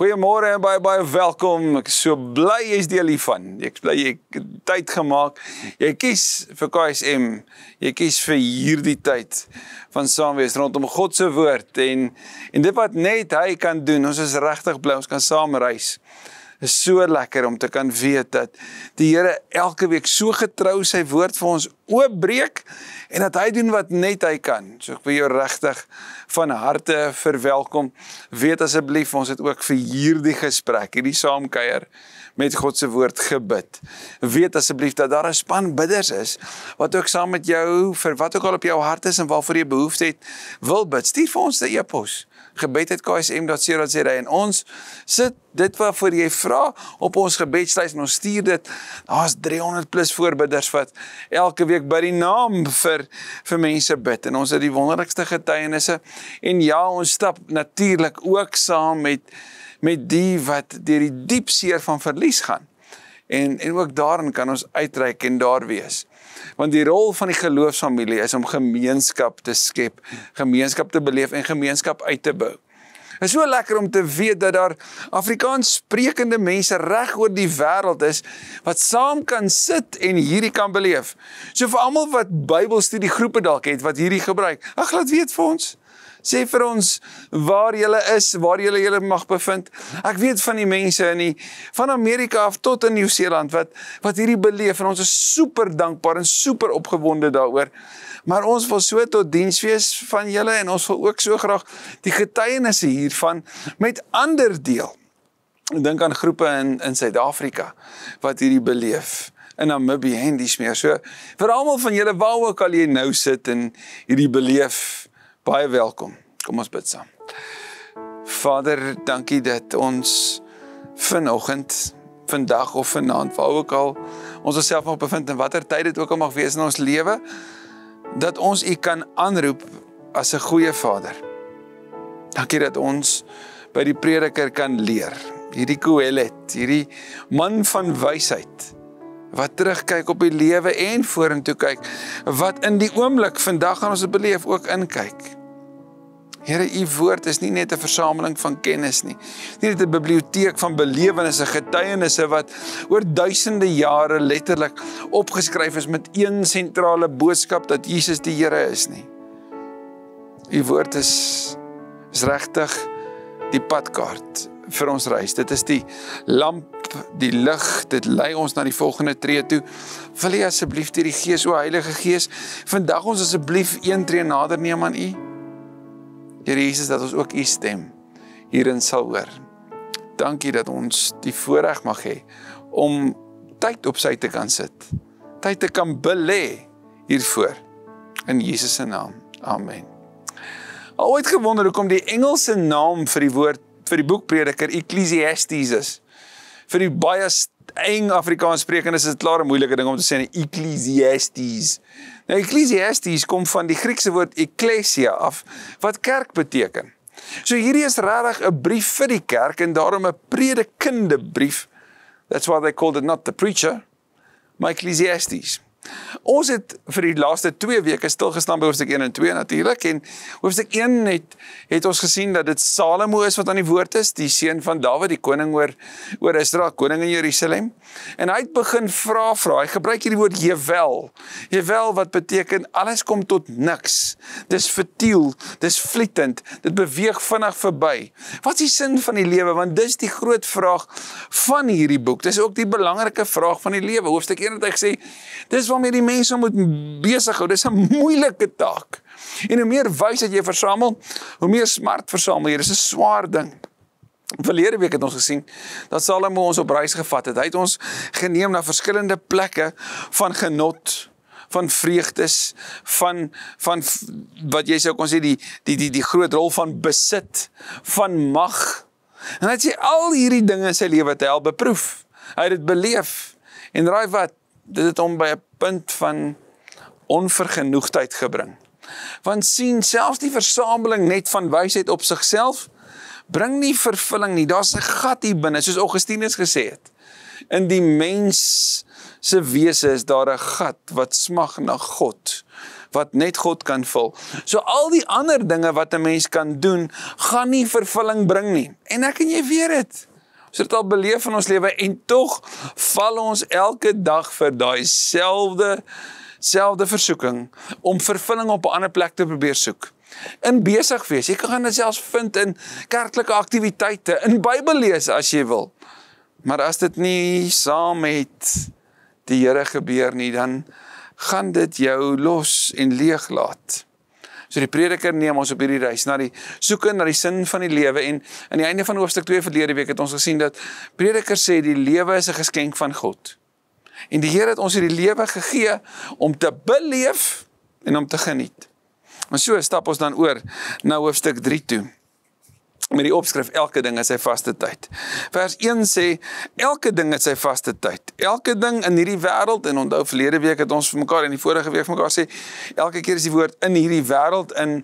Goeiemôre en baie baie welkom. Ek is so bly jy's deel hiervan. Ek bly jy het tyd gemaak. Jy kies vir KSM. Jy kies vir hierdie tyd van saam wees rondom God se woord en en dit wat net hy kan doen. Ons is regtig bly ons kan saam reis is so lekker om te kan weet dat die Here elke week so getrou sy woord vir ons oopbreek en dat hy doen wat net hy kan. So ek wil jou regtig van harte verwelkom. Weet asseblief ons het ook vir hierdie gesprek, hierdie saamkuier met God se woord gebid. Weet asseblief dat daar 'n span bidders is wat ook saam met jou vir wat ook al op jou hart is en waarvoor jy behoefte het, wil bid. Stuur vir ons 'n e-pos gebed@ksm.co.za en ons sit dit wat vir jy vra op ons gebedslys en ons stuur dit. Daar's 300 plus voorbidders wat elke week by die naam vir vir mense bid en ons het die wonderlikste getuienisse en ja, ons stap natuurlik ook saam met met die wat deur die diep seer van verlies gaan. En en ook daarin kan ons uitreik en daar wees. Want die rol van die geloofsfamilie is om gemeenskap te skep, gemeenskap te beleef en gemeenskap uit te bou. Dit is so lekker om te weet dat daar Afrikaans sprekende mense reg oor die wêreld is wat saam kan sit en hierdie kan beleef. So vir almal wat Bybelstudie groepe dalk het wat hierdie gebruik, ag laat weet vir ons. Sê vir ons waar jy is, waar jy jy mag bevind. Ek weet van die mense in die van Amerika af tot in Nieu-Seeland wat wat hierdie beleef en ons is super dankbaar en super opgewonde daaroor. Maar ons wil so tot diens wees van julle en ons wil ook so graag die getuienisse hiervan met ander deel. Ek dink aan groepe in in Suid-Afrika wat hierdie beleef en dan my behendies meer. So vir almal van julle waar ook al jy nou sit en hierdie beleef Baie welkom. Kom ons bid saam. Vader, dankie dat ons vanoggend, vandag of vanaand, waar ook al ons osself mag bevind en watter tyd dit ook al mag wees in ons lewe, dat ons U kan aanroep as 'n goeie Vader. Dankie dat ons by die prediker kan leer. Hierdie Qohelet, hierdie man van wysheid, wat terugkyk op die lewe en vorentoe kyk, wat in die oomblik vandag aan ons beleef ook inkyk. Here, u woord is nie net 'n versameling van kennis nie. Nie net 'n biblioteek van belewennisse, getuienisse wat oor duisende jare letterlik opgeskryf is met een sentrale boodskap dat Jesus die Here is nie. U woord is is regtig die padkaart vir ons reis. Dit is die lamp die lig. Dit lei ons na die volgende tree toe. Wil U asseblief hierdie Gees, o Heilige Gees, vandag ons asseblief een tree nader neem aan U. Here Jesus, dat ons ook U stem hierin sal hoor. Dankie dat ons die voorreg mag hê om tyd op Sy te kan sit. Tyd te kan belê hiervoor. In Jesus se naam. Amen. Ooit gewonder hoekom die Engelse naam vir die woord vir die boek Prediker Ecclesiastes is vir die baie eng Afrikaans sprekendes is dit klaar 'n moeilike ding om te sê in Ecclesiastes. Nou Ecclesiastes kom van die Griekse woord ekklesia af wat kerk beteken. So hierdie is regtig 'n brief vir die kerk en daarom 'n predikende brief. That's why they called it not the preacher, my Ecclesiastes. Ons het vir die laaste 2 weke stilgestaan by hoofstuk 1 en 2 natuurlik en hoofstuk 1 het het ons gesien dat dit Salomo is wat aan die woord is, die seun van Dawid, die koning oor oor Israel, koning in Jerusalem. En hy het begin vra vra. Hy gebruik hierdie woord jewel. Jewel wat beteken alles kom tot niks. Dis futiel, dis flitend, dit beweeg vinnig verby. Wat is die sin van die lewe? Want dis die groot vraag van hierdie boek. Dis ook die belangrike vraag van die lewe. Hoofstuk 1 het hy gesê dis waarmee die mense moet besig hou. Dis 'n moeilike taak. En hoe meer wysheid jy versamel, hoe meer smart versamel jy. Dis 'n swaar ding. Verlede week het ons gesien dat Salomo ons op reis gevat het. Hy het ons geneem na verskillende plekke van genot, van vreugdes, van van wat jy sou kon sê die die die die groot rol van besit, van mag. En hy het sy al hierdie dinge in sy lewe te help beproef. Hy het dit beleef. En raai wat? dit het hom by 'n punt van onvergenoegdheid gebring. Want sien selfs die versameling net van wysheid op sigself bring nie vervulling nie. Daar's 'n gat hier binne, soos Augustinus gesê het. In die mens se wese is daar 'n gat wat smag na God wat net God kan vul. So al die ander dinge wat 'n mens kan doen, gaan nie vervulling bring nie. En ek en jy weet dit. Ons het dit al beleef in ons lewe en tog val ons elke dag vir daai selfde selfde versoeking om vervulling op 'n ander plek te probeer soek. In besig wees, jy kan gaan dit selfs vind in kerklike aktiwiteite, in Bybel lees as jy wil. Maar as dit nie saam met die Here gebeur nie, dan gaan dit jou los en leeg laat. So die prediker neem ons op hierdie reis na die soeke na die sin van die lewe en aan die einde van hoofstuk 2 verlede week het ons gesien dat prediker sê die lewe is 'n geskenk van God. En die Here het ons hierdie lewe gegee om te beleef en om te geniet. En so stap ons dan oor na hoofstuk 3 toe met die opskrif elke ding het sy vaste tyd. Vers 1 sê elke ding het sy vaste tyd. Elke ding in hierdie wêreld en onthou verlede week het ons vir mekaar en die vorige week vir mekaar sê elke keer as die woord in hierdie wêreld in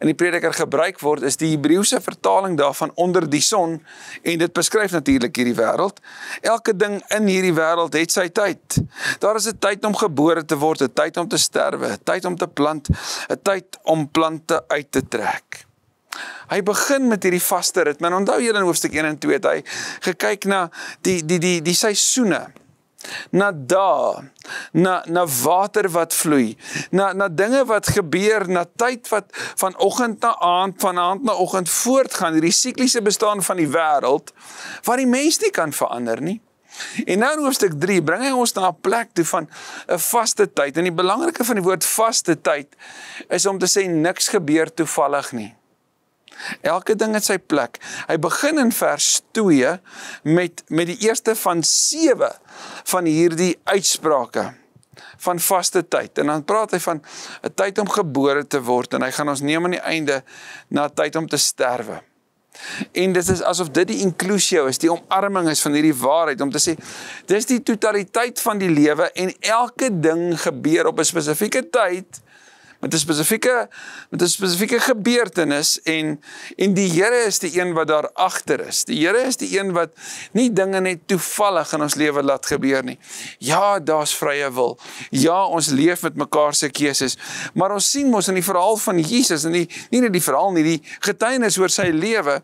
in die prediker gebruik word is die Hebreëse vertaling daarvan onder die son en dit beskryf natuurlik hierdie wêreld. Elke ding in hierdie wêreld het sy tyd. Daar is 'n tyd om gebore te word, 'n tyd om te sterwe, 'n tyd om te plant, 'n tyd om plante uit te trek. Hy begin met hierdie vaste ritme. En onthou julle in hoofstuk 1 en 2 het hy gekyk na die die die die seisoene. Na da, na na water wat vloei, na na dinge wat gebeur, na tyd wat van oggend na aand, van aand na oggend voortgaan, hierdie sikliese bestaan van die wêreld wat die mens nie kan verander nie. En nou in hoofstuk 3 bring hy ons na 'n plek toe van 'n vaste tyd. En die belangrike van die woord vaste tyd is om te sê niks gebeur toevallig nie. Elke ding het sy plek. Hy begin in vers 2 met met die eerste van 7 van hierdie uitsprake van vaste tyd. En dan praat hy van 'n tyd om gebore te word en hy gaan ons neem aan die einde na tyd om te sterwe. En dit is asof dit die inklusio is, die omarming is van hierdie waarheid om te sê dis die totaliteit van die lewe en elke ding gebeur op 'n spesifieke tyd met 'n spesifieke met 'n spesifieke gebeurtenis en en die Here is die een wat daar agter is. Die Here is die een wat nie dinge net toevallig in ons lewe laat gebeur nie. Ja, daar's vrye wil. Ja, ons leef met mekaar se keuses. Maar ons sien mos in die verhaal van Jesus en die nie net die verhaal nie, die getuienis oor sy lewe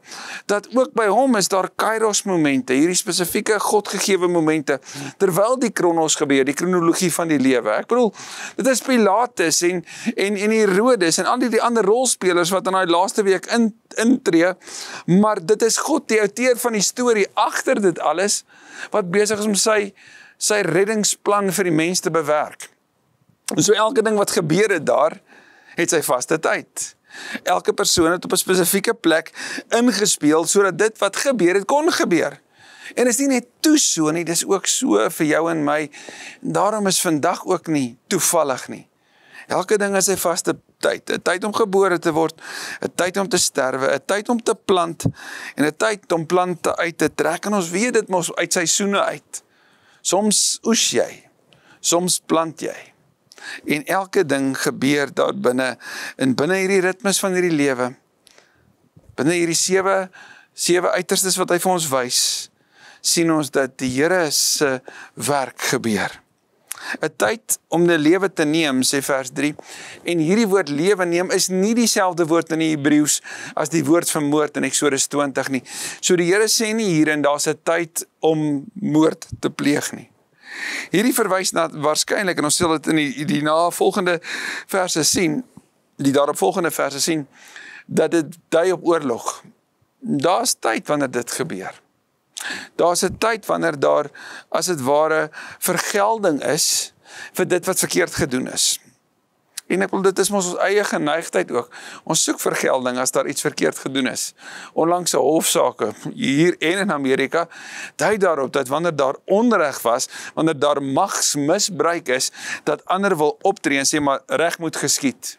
dat ook by hom is daar kairos momente, hierdie spesifieke godgegewe momente terwyl die kronos gebeur, die kronologie van die lewe. Ek bedoel, dit is Pilatus en en en Herodes en al die, die ander rolspelers wat in daai laaste week in intree. Maar dit is God die outeur van die storie agter dit alles wat besig is om sy sy reddingsplan vir die mense te bewerk. En so elke ding wat gebeur het daar het sy vaste tyd. Elke persoon het op 'n spesifieke plek ingespeel sodat dit wat gebeur het kon gebeur. En is nie net toe so nie, dis ook so vir jou en my. Daarom is vandag ook nie toevallig nie. Elke ding het sy vaste tyd, 'n tyd om gebore te word, 'n tyd om te sterwe, 'n tyd om te plant en 'n tyd om plante uit te trek. En ons weet dit mos uit seisoene uit. Soms oes jy, soms plant jy. En elke ding gebeur daar binne in binne hierdie ritmes van hierdie lewe. Binne hierdie sewe sewe uiterstes wat hy vir ons wys, sien ons dat die Here se werk gebeur. 'n tyd om 'n lewe te neem sê vers 3 en hierdie woord lewe neem is nie dieselfde woord in die Hebreëus as die woord vir moord in Eksodus 20 nie. So die Here sê nie hier en daar's 'n tyd om moord te pleeg nie. Hierdie verwys na waarskynlik en ons sal dit in die die navolgende verse sien, die daaropvolgende verse sien dat dit dui op oorlog. Daar's tyd wanneer dit gebeur. Daar's 'n tyd wanneer daar as dit ware vergelding is vir dit wat verkeerd gedoen is. En ek wil dit is ons eie geneigtheid ook. Ons soek vergelding as daar iets verkeerd gedoen is. Onlangs se hofsaake hier en in Amerika dui daarop dat wanneer daar onreg was, wanneer daar magsmisbruik is, dat ander wil optree en sê maar reg moet geskied.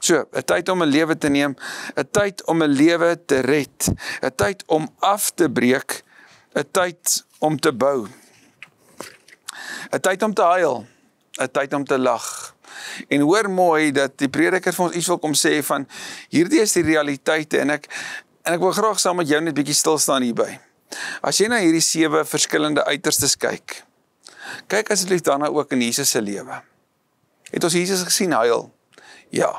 So, 'n tyd om 'n lewe te neem, 'n tyd om 'n lewe te red, 'n tyd om af te breek 'n tyd om te bou. 'n tyd om te huil, 'n tyd om te lag. En hoor mooi dat die prediker vir ons iets wil kom sê van hierdie is die realiteite en ek en ek wil graag saam met jou net bietjie stil staan hierby. As jy na hierdie sewe verskillende uiterstes kyk. Kyk asseblief daarna ook in Jesus se lewe. Het ons Jesus gesien huil? Ja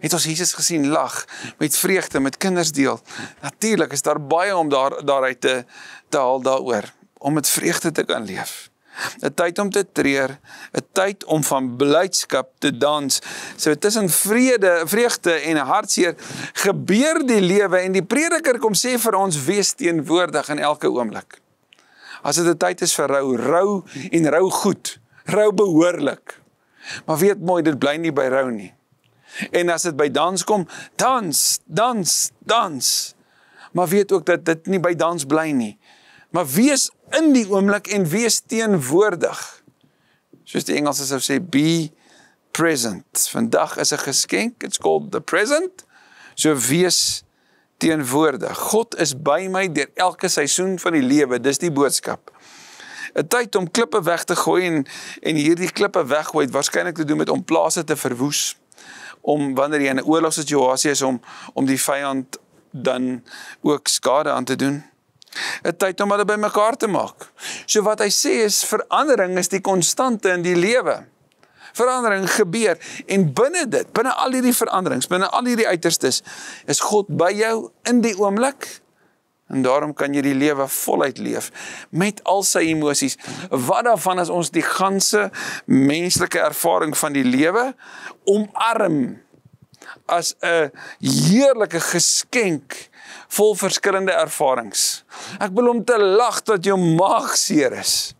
het ons Jesus gesien lag met vreugde met kinders deel. Natuurlik is daar baie om daar daaruit te te haal daaroor om met vreugde te kan leef. 'n Tyd om te treur, 'n tyd om van blydskap te dans. So tussen vrede, vreugde en hartseer gebeur die lewe en die prediker kom sê vir ons wees teenwoordig in elke oomblik. As dit 'n tyd is vir rou, rou en rou goed, rou behoorlik. Maar weet mooi, dit bly nie by rou nie. En as dit by dans kom, dans, dans, dans. Maar weet ook dat dit nie by dans bly nie. Maar wees in die oomblik en wees teenwoordig. Soos die Engels sou sê be present. Vandag is 'n geskenk. It's called the present. So wees teenwoordig. God is by my deur elke seisoen van die lewe. Dis die boodskap. 'n Tyd om klippe weg te gooi en en hierdie klippe weggooi het waarskynlik te doen met om plase te verwoes om wanneer jy in 'n oorlogssituasie is om om die vyand dan ook skade aan te doen. 'n Tyd om hulle bymekaar te maak. So wat hy sê is verandering is die konstante in die lewe. Verandering gebeur en binne dit, binne al hierdie veranderings, binne al hierdie uiterstes, is God by jou in die oomblik En daarom kan jy die lewe voluit leef met al sy emosies. Wat daarvan as ons die ganse menslike ervaring van die lewe omarm as 'n heerlike geskenk vol verskillende ervarings. Ek wil om te lag dat jou maag seer is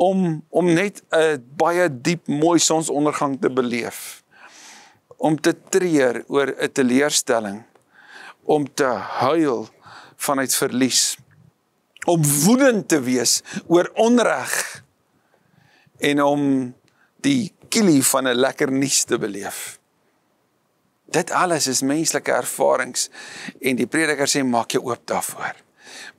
om om net 'n baie diep mooi sonsondergang te beleef. Om te treur oor 'n teleurstelling, om te huil vanuit verlies. Om woedend te wees oor onreg en om die kili van 'n lekker nuus te beleef. Dit alles is menslike ervarings en die prediker sê maak jou oop daarvoor.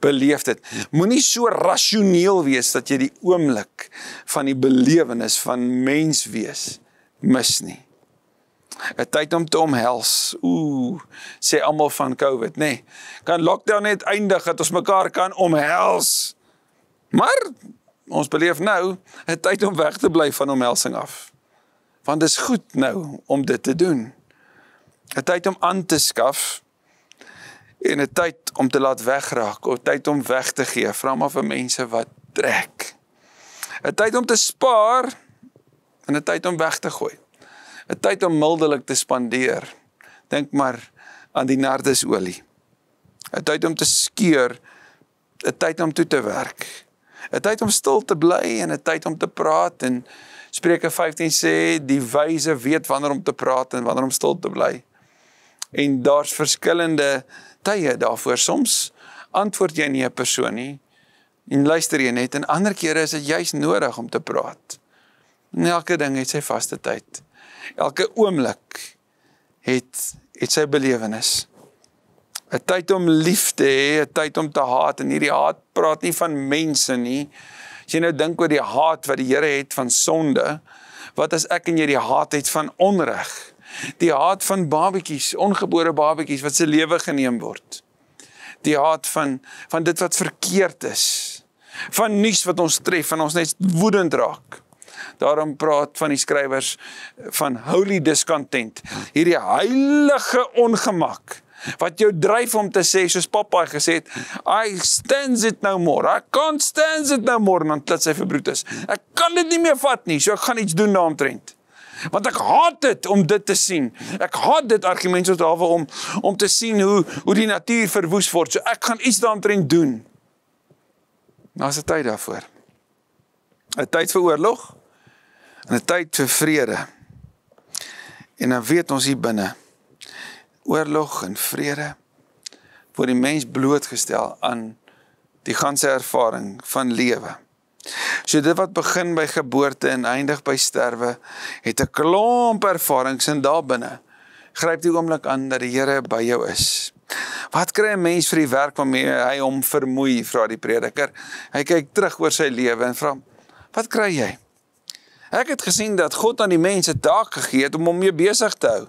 Beleef dit. Moenie so rasioneel wees dat jy die oomblik van die belewenis van mens wees mis nie. 'n tyd om te omhels. Ooh, sê almal van COVID, nê. Nee, kan lockdown net eindig dat ons mekaar kan omhels. Maar ons beleef nou 'n tyd om weg te bly van omhelsing af. Want dit is goed nou om dit te doen. 'n Tyd om aan te skaf en 'n tyd om te laat wegraak of tyd om weg te gee van af van mense wat trek. 'n Tyd om te spaar en 'n tyd om weg te gooi. 'n tyd om mildelik te spandeer. Dink maar aan die nardesolie. 'n tyd om te skeur, 'n tyd om toe te werk. 'n tyd om stil te bly en 'n tyd om te praat en Spreuke 15 sê die wyse weet wanneer om te praat en wanneer om stil te bly. En daar's verskillende tye daarvoor. Soms antwoord jy nie 'n persoon nie en luister jy net en ander kere is dit juis nodig om te praat. En elke ding het sy vaste tyd. Elke oomblik het het sy belewenis. 'n Tyd om lief te hê, 'n tyd om te haat en hierdie haat praat nie van mense nie. As jy nou dink oor die haat wat die Here het van sonde, wat as ek en jy die haat het van onreg? Die haat van babatjies, ongebore babatjies wat se lewe geneem word. Die haat van van dit wat verkeerd is. Van nuus wat ons tref en ons net woedend raak. Daarom praat van die skrywers van holy discontent, hierdie heilige ongemak wat jou dryf om te sê soos pappa gesê het i stands it no more i can't stands it no more want dit sê vir broeders ek kan dit nie meer vat nie so ek gaan iets doen daaroontrent want ek haat dit om dit te sien ek haat dit argument so daarvoor om om te sien hoe hoe die natuur verwoes word so ek gaan iets daaroontrent doen nou is dit tyd daarvoor 'n tyd vir oorlog en 'n tyd vir vrede. En dan weet ons hier binne oorlog en vrede word die mens blootgestel aan die ganse ervaring van lewe. So dit wat begin by geboorte en eindig by sterwe het 'n klomp ervarings in daar binne. Gryp die oomblik aan dat die Here by jou is. Wat kry 'n mens vir die werk waarmee hy hom vermoei? vra die prediker. Hy kyk terug oor sy lewe en vra: "Wat kry jy?" Ek het gesien dat God aan die mense taak gegee het om hom mee besig te hou.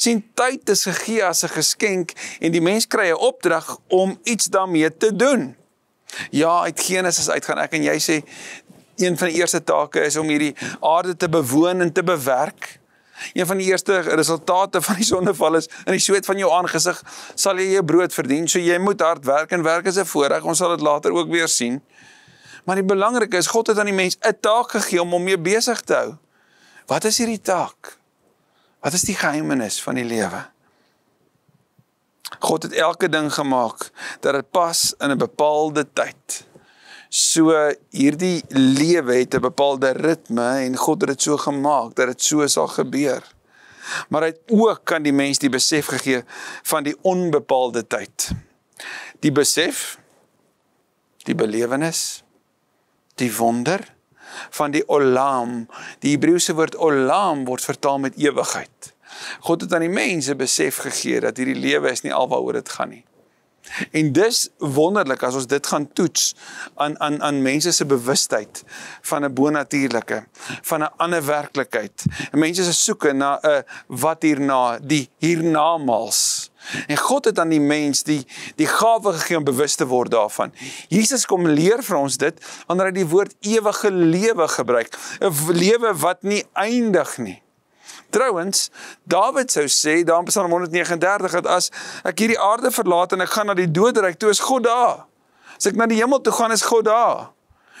Sien tyd is gegee as 'n geskenk en die mens kry 'n opdrag om iets daarmee te doen. Ja, uit Genesis uitgaan ek en jy sê een van die eerste take is om hierdie aarde te bewoon en te bewerk. Een van die eerste resultate van die sondeval is in die sweet van jou aangesig sal jy jou brood verdien. So jy moet hard werk en werk is 'n voorreg. Ons sal dit later ook weer sien. Maar die belangrike is God het aan die mens 'n taak gegee om hom mee besig te hou. Wat is hierdie taak? Wat is die geheimnis van die lewe? God het elke ding gemaak dat dit pas in 'n bepaalde tyd. So hierdie lewe het 'n bepaalde ritme en God het dit so gemaak dat dit so sal gebeur. Maar hy het ook aan die mens die besef gegee van die onbepaalde tyd. Die besef die belewenis die wonder van die olam. Die Hebreëse woord olam word vertaal met ewigheid. God het aan die mense besef gegee dat hierdie lewe is nie alwaaroor dit gaan nie. En dis wonderlik as ons dit gaan toets aan aan aan mense se bewustheid van 'n bonatuurlike, van 'n ander werklikheid. Mense se soeke na 'n eh, wat hierna, die hiernamaals. En God het aan die mens die die gawe gegee om bewus te word daarvan. Jesus kom leer vir ons dit wanneer hy die woord ewige lewe gebruik, 'n lewe wat nie eindig nie. Trouwens, Dawid sou sê daar in Psalm 139 dat as ek hierdie aarde verlaat en ek gaan na die doodryk, toe is God daar. As ek na die hemel toe gaan, is God daar.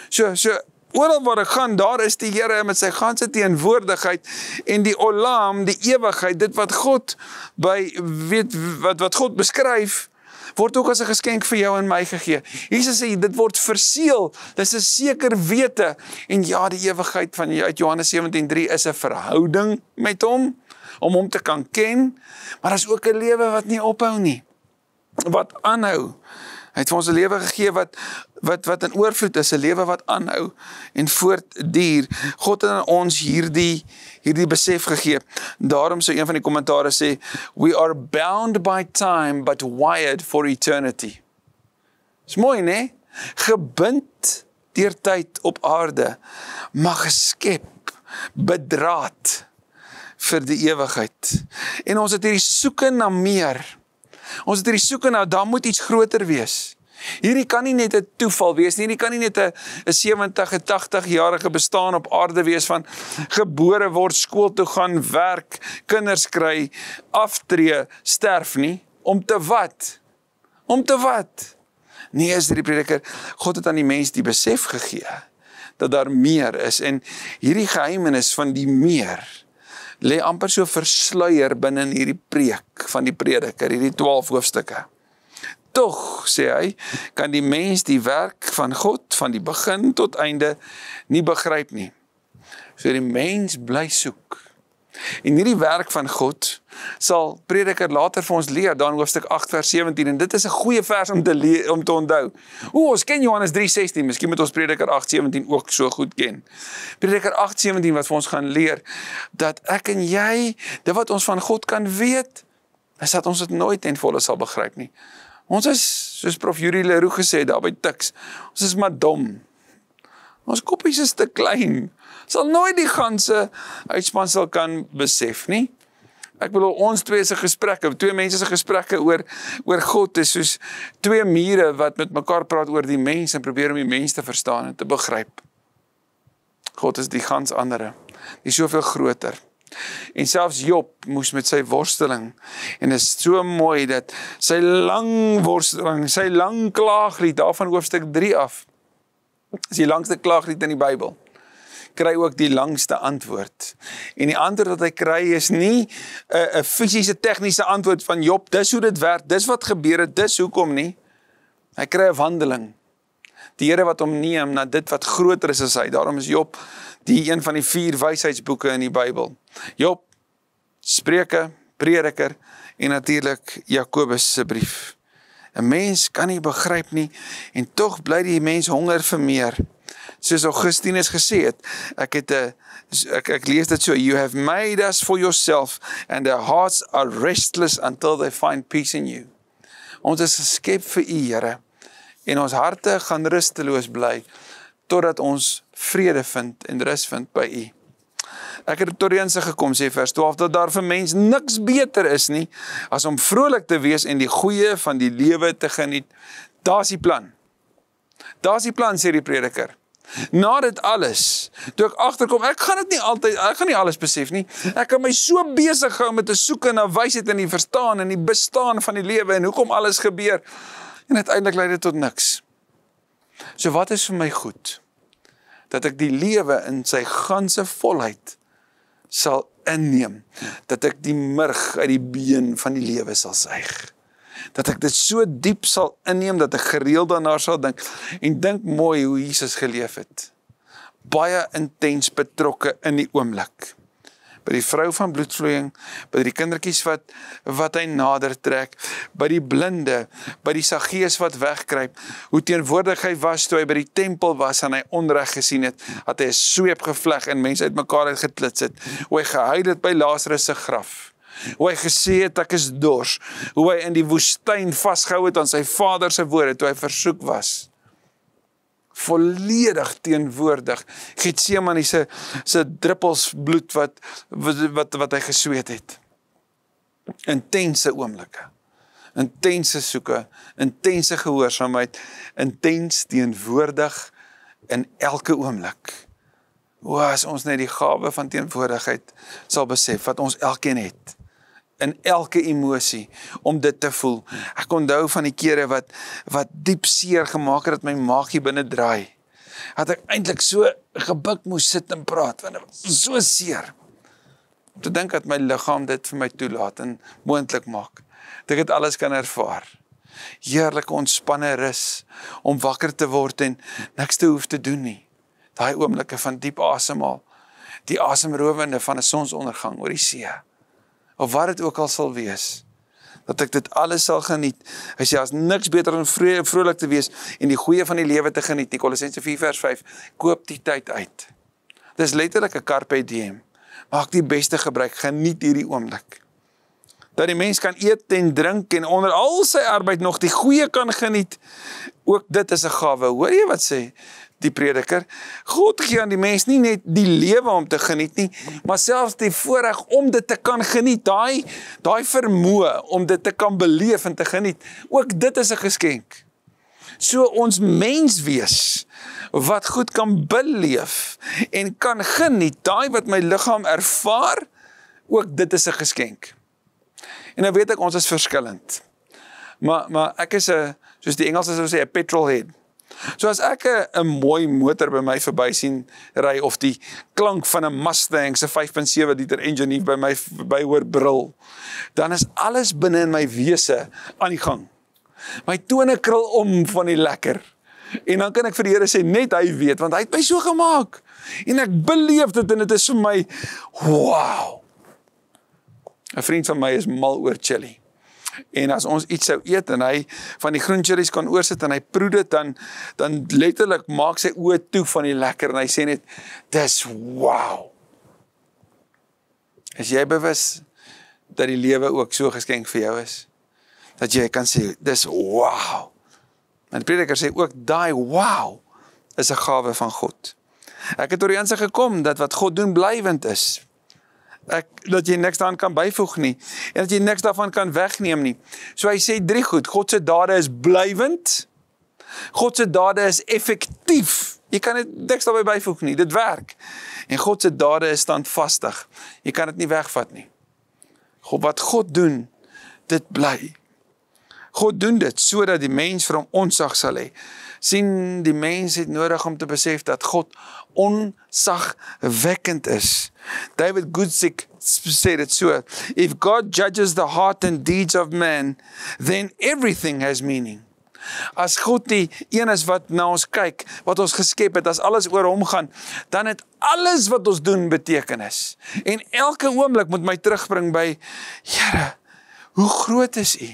So, so Oral waar ek gaan, daar is die Here met sy ganse teenwoordigheid en die Olam, die ewigheid, dit wat God by weet wat wat God beskryf word ook as 'n geskenk vir jou en my gegee. Jesus sê dit word verseël. Dis 'n seker wete en ja, die ewigheid van uit Johannes 17:3 is 'n verhouding met hom om hom te kan ken, maar daar's ook 'n lewe wat nie ophou nie. Wat aanhou. Hy het vir ons 'n lewe gegee wat wat wat in oorvloed is, 'n lewe wat aanhou en voortduur. God het aan ons hierdie hierdie besef gegee. Daarom sou een van die kommentaars sê, "We are bound by time but wired for eternity." Dis mooi, né? Nee? Gebind deur tyd op aarde, maar geskep, bedraad vir die ewigheid. En ons het hierdie soeke na meer Ons het hierdie soeke nou, daar moet iets groter wees. Hierdie kan nie net 'n toeval wees nie. Hierdie kan nie net 'n 'n 70 en 80 jarige bestaan op aarde wees van gebore word, skool toe gaan, werk, kinders kry, aftree, sterf nie. Om te wat? Om te wat? Nee, is die prediker, God het aan die mens die besef gegee dat daar meer is en hierdie geheimnis van die meer lê amper so versluier binne in hierdie preek van die prediker, hierdie 12 hoofstukke. Tog sê hy, kan die mens die werk van God van die begin tot einde nie begryp nie. So die mens bly soek En hierdie werk van God sal Prediker later vir ons leer daar in hoofstuk 8 vers 17 en dit is 'n goeie vers om te leer, om te onthou. O, ons ken Johannes 3:16, miskien moet ons Prediker 8:17 ook so goed ken. Prediker 8:17 wat vir ons gaan leer dat ek en jy dit wat ons van God kan weet, is dat ons dit nooit ten volle sal begryp nie. Ons is soos Prof Yuri Leroux gesê daar by Tuks. Ons is maar dom. Ons koppies is te klein sal nooit die ganse uitspansel kan besef nie. Ek bedoel ons twee se gesprekke, twee mense se gesprekke oor oor God is soos twee mure wat met mekaar praat oor die mens en probeer om die mens te verstaan en te begryp. God is die gans ander. Die soveel groter. En selfs Job moes met sy worsteling en is so mooi dat sy lang worsteling, sy lang klaaglied daarvan hoofstuk 3 af. Dit is die langste klaaglied in die Bybel kry ook die langste antwoord. En die antwoord wat hy kry is nie eh, 'n 'n fisiese tegniese antwoord van Job, dis hoe dit werk, dis wat gebeur het, dis hoekom nie. Hy kry 'n wandeling. Die Here wat hom neem na dit wat groter is as hy. Daarom is Job die een van die vier wysheidsboeke in die Bybel. Job, Spreuke, Prediker en natuurlik Jakobus se brief. 'n Mens kan nie begryp nie en tog bly die mens honger vir meer soos Augustinus gesê het, ek het 'n eh, ek ek lees dit so you have made us for yourself and our hearts are restless until they find peace in you. Ons is geskep vir U, Here, en ons harte gaan rusteloos bly totdat ons vrede vind en rus vind by U. Ek het tot Jesus gekom sê vers 12 dat daar vir mens niks beter is nie as om vrolik te wees en die goeie van die lewe te geniet. Daar's die plan. Daar's die plan sê die prediker na dit alles, toe ek agterkom, ek gaan dit nie altyd ek gaan nie alles besef nie. Ek kan my so besig hou met te soek na wysheid in die verstaan en die bestaan van die lewe en hoekom alles gebeur en uiteindelik lei dit tot niks. So wat is vir my goed? Dat ek die lewe in sy ganse volheid sal inneem, dat ek die murg uit die been van die lewe sal suig dat ek dit so diep sal inneem dat ek gereeld daarna sal dink en dink mooi hoe Jesus geleef het. Baie intens betrokke in die oomblik. By die vrou van bloedvloeiing, by die kindertjies wat wat hy nader trek, by die blinde, by die Saggeus wat wegkruip, hoe teenwoordig hy was toe hy by die tempel was en hy onreg gesien het, het hy 'n sweep gevleg en mense uitmekaar uitgeklits het, hoe hy gehuil het by Lazarus se graf hoe hy gesê het ek is dors, hoe hy in die woestyn vasgehou het aan sy Vader se woorde toe hy versoek was. Volledig teenwoordig. Getsemane se se druppels bloed wat wat wat, wat hy gesweet het. Intense oomblikke. Intense soeke, intense gehoorsaamheid, intens teenwoordig in elke oomblik. Hoe as ons net die gawe van teenwoordigheid sal besef wat ons elkeen het in elke emosie om dit te voel. Ek onthou van die kere wat wat diep seer gemaak het dat my maagie binne draai. Dat ek eintlik so gebuk moes sit en praat want dit was so seer. Om te dink dat my liggaam dit vir my toelaat en moontlik maak. Dat ek dit alles kan ervaar. Heerlike ontspanne rus om wakker te word en niks te hoef te doen nie. Daai oomblikke van diep asemhaal. Die asemrowende van 'n sonsondergang oor die see of wat dit ook al sal wees dat ek dit alles sal geniet. Hy sê as niks beter dan vreugde vrolik te wees en die goeie van die lewe te geniet. Kolossense 4:5 koop die tyd uit. Dis letterlik 'n carpe diem. Maak die beste gebruik, geniet hierdie oomblik. Dat die mens kan eet en drink en onder al sy arbeid nog die goeie kan geniet. Ook dit is 'n gawe. Hoor jy wat sê? die prediker. God gee aan die mens nie net die lewe om te geniet nie, maar selfs die voorreg om dit te kan geniet, daai daai vermoë om dit te kan beleef en te geniet. Ook dit is 'n geskenk. So ons menswees wat goed kan beleef en kan geniet, daai wat my liggaam ervaar, ook dit is 'n geskenk. En nou weet ek ons is verskillend. Maar maar ek is 'n soos die Engelsers sou sê 'n petrolhead. So as ek 'n mooi motor by my verby sien ry of die klank van 'n Mustang se 5.7 liter engine hier by my by hoor brul, dan is alles binne in my wese aan die gang. My tone krul om van die lekker. En dan kan ek vir die Here sê net hy weet want hy het my so gemaak. En ek beleef dit en dit is vir my wow. 'n Vriend van my is mal oor chili. En as ons iets sou eet en hy van die groentjies kon oorsit en hy proe dit dan dan letterlik maak sy oë toe van die lekker en hy sê net dis wow. As jy bewus dat die lewe ook so geskenk vir jou is dat jy kan sê dis wow. En Prediker sê ook daai wow is 'n gawe van God. Ek het oor eens gekom dat wat God doen blywend is ek dat jy niks daaraan kan byvoeg nie en dat jy niks daarvan kan wegneem nie. So hy sê drie goed, God se dade is blywend. God se dade is effektief. Jy kan dit niks daarbey byvoeg nie. Dit werk. En God se dade is standvastig. Jy kan dit nie wegvat nie. God wat God doen, dit bly. God doen dit sodat die mens vir hom onsag sal hê sien die mens het nodig om te besef dat God onsagwekkend is. David Goodsick sê dit so: If God judges the heart and deeds of man, then everything has meaning. As God die een is wat na ons kyk, wat ons geskep het, as alles oor hom gaan, dan het alles wat ons doen betekenis. En elke oomblik moet my terugbring by Here, hoe groot is U?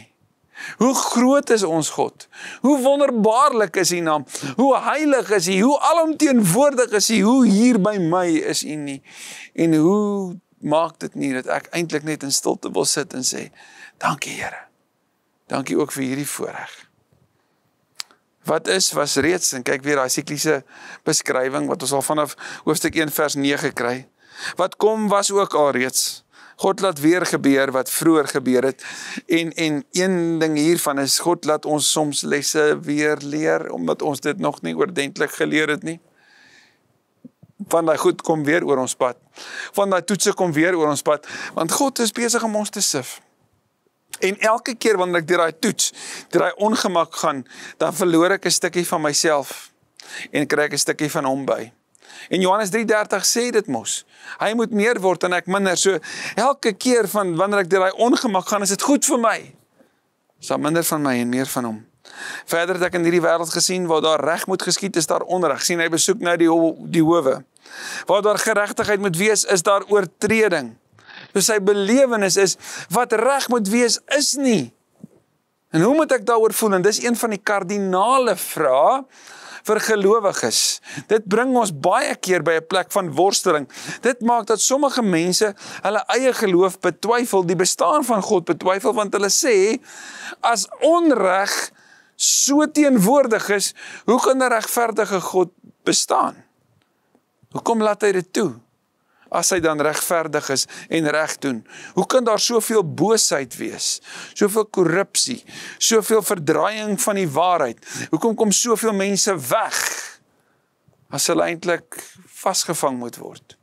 Hoe groot is ons God? Hoe wonderbaarlik is U naam? Hoe heilig is U? Hoe alomteenwoordig is U? Hoe hier by my is U nie? En hoe maak dit nie dat ek eintlik net in stilte wil sit en sê, dankie Here. Dankie ook vir hierdie voorreg. Wat is was reeds en kyk weer daai sikliese beskrywing wat ons al vanaf hoofstuk 1 vers 9 kry. Wat kom was ook al reeds. God laat weer gebeur wat vroeër gebeur het. En en een ding hiervan is God laat ons soms lesse weer leer omdat ons dit nog nie oordentlik geleer het nie. Van daai goed kom weer oor ons pad. Van daai toetse kom weer oor ons pad want God is besig om ons te sif. En elke keer wanneer ek deur daai toets, deur daai ongemak gaan, dan verloor ek 'n stukkie van myself en kry ek 'n stukkie van hom by. En Johannes 3:30 sê dit mos. Hy moet meer word en ek minder. So elke keer van wanneer ek deur daai ongemak gaan, is dit goed vir my. Sa so, minder van my en meer van hom. Verder het ek in hierdie wêreld gesien waar daar reg moet geskied is daar onreg. sien hy besoek nou die die howe. Waar daar geregtigheid moet wees is daar oortreding. So sy belewenis is wat reg moet wees is nie. En hoe moet ek daaroor voel? En dis een van die kardinale vrae vir gelowiges. Dit bring ons baie keer by 'n plek van worsteling. Dit maak dat sommige mense hulle eie geloof betwyfel, die bestaan van God betwyfel want hulle sê as onreg so teenwoordig is, hoe kan 'n regverdige God bestaan? Hoekom laat hy dit toe? as hy dan regverdig is en reg doen. Hoe kan daar soveel boosheid wees? Soveel korrupsie, soveel verdraaiing van die waarheid. Hoekom kom soveel mense weg as hulle eintlik vasgevang moet word?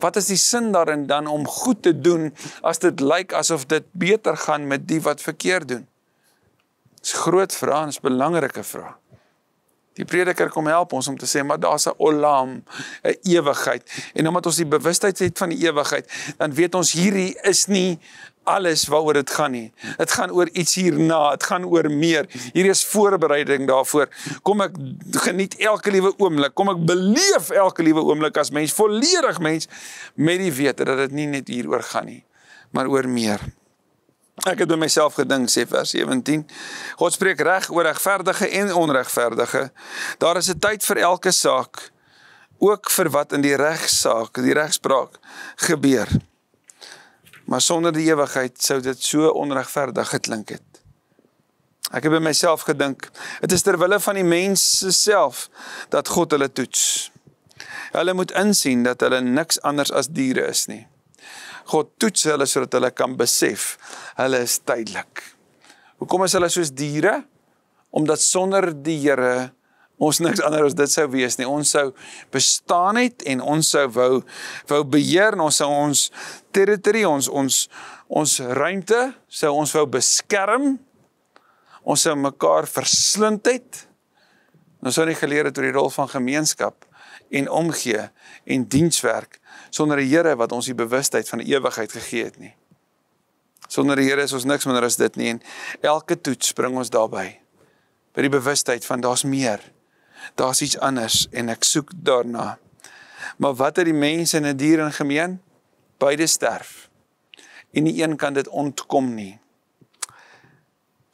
Wat is die sin daarin dan om goed te doen as dit lyk asof dit beter gaan met die wat verkeerd doen? Dis groot vrae, dis belangrike vrae. Die prediker kom help ons om te sê maar daar's 'n olam, 'n ewigheid. En omdat ons die bewustheid het van die ewigheid, dan weet ons hierdie is nie alles waaroor dit gaan nie. Dit gaan oor iets hierna, dit gaan oor meer. Hier is voorbereiding daarvoor. Kom ek geniet elke liewe oomblik. Kom ek beleef elke liewe oomblik as mens, volledig mens met die wete dat dit nie net hieroor gaan nie, maar oor meer. Ek het by myself gedink sê vers 17. God spreek reg oor regverdige en onregverdige. Daar is 'n tyd vir elke saak, ook vir wat in die regsaak, die regspraak gebeur. Maar sonder die ewigheid sou dit so onregverdig geklink het. Ek het by myself gedink, dit is ter wille van die mense self dat God hulle toets. Hulle moet insien dat hulle niks anders as diere is nie. God toets hulle sodat hulle kan besef hulle is tydelik. Hoekom is hulle soos diere? Omdat sonder die Here ons niks anders as dit sou wees nie. Ons sou bestaan het en ons sou wou wou beheer en ons sou ons territorium, ons ons ons ruimte sou ons wou beskerm. Ons sou mekaar verslind het. Ons sou nie geleer het oor die rol van gemeenskap en omgee en dienswerk sonder die Here wat ons die bewustheid van die ewigheid gegee het nie. Sonder die Here is ons niks minder as dit nie en elke toets bring ons daarby by die bewustheid van daar's meer. Daar's iets anders en ek soek daarna. Maar wat het die mense en die diere in gemeen? Beide sterf. En nie een kan dit ontkom nie.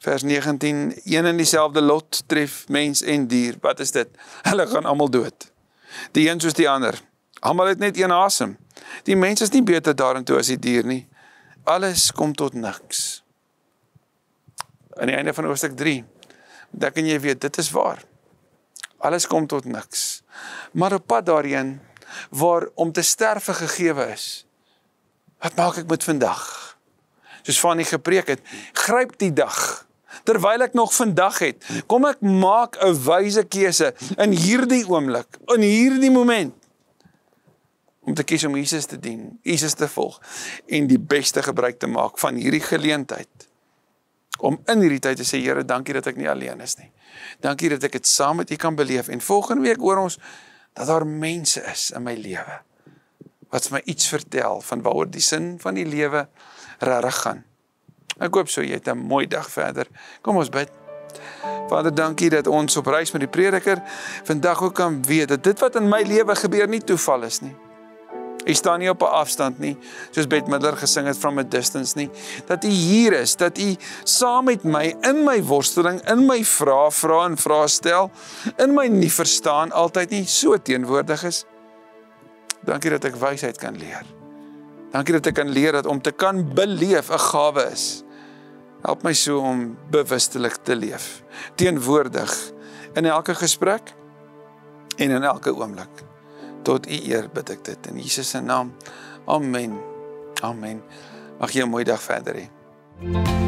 Vers 19: Een en dieselfde lot tref mens en dier. Wat is dit? Hulle gaan almal dood. Die een soos die ander. Almal het net een asem. Die mens is nie beter daarin toe as die dier nie. Alles kom tot niks. Aan die einde van hoofstuk 3, dan kan jy weet dit is waar. Alles kom tot niks. Maar op pad daarheen waar om te sterwe gegee is. Wat maak ek met vandag? Soos van die gepreek het, gryp die dag. Terwyl ek nog vandag het, kom ek maak 'n wyse keuse in hierdie oomblik, in hierdie moment om te kies om Jesus te dien, Jesus te volg en die beste gebruik te maak van hierdie geleentheid om in hierdie tyd te sê Here, dankie dat ek nie alleen is nie. Dankie dat ek dit saam met U kan beleef en volgende week hoor ons dat daar mense is in my lewe wat my iets vertel van waaroor die sin van die lewe regtig gaan. Ek hoop so jy het 'n mooi dag verder. Kom ons bid. Vader, dankie dat ons op reis met die prediker vandag ook kan weet dat dit wat in my lewe gebeur nie toeval is nie. U staan nie op 'n afstand nie, soos Bet Midler gesing het from a distance nie, dat u hier is, dat u saam met my in my worsteling, in my vrae, vra en vra stel, in my nie verstaan altyd nie so teenwoordig is. Dankie dat ek wysheid kan leer. Dankie dat ek kan leer dat om te kan beleef 'n gawe is. Help my so om bewustelik te leef, teenwoordig in elke gesprek en in elke oomblik. Tot u eer bid ek dit in Jesus se naam. Amen. Amen. Mag jy 'n mooi dag verder hê. Thank you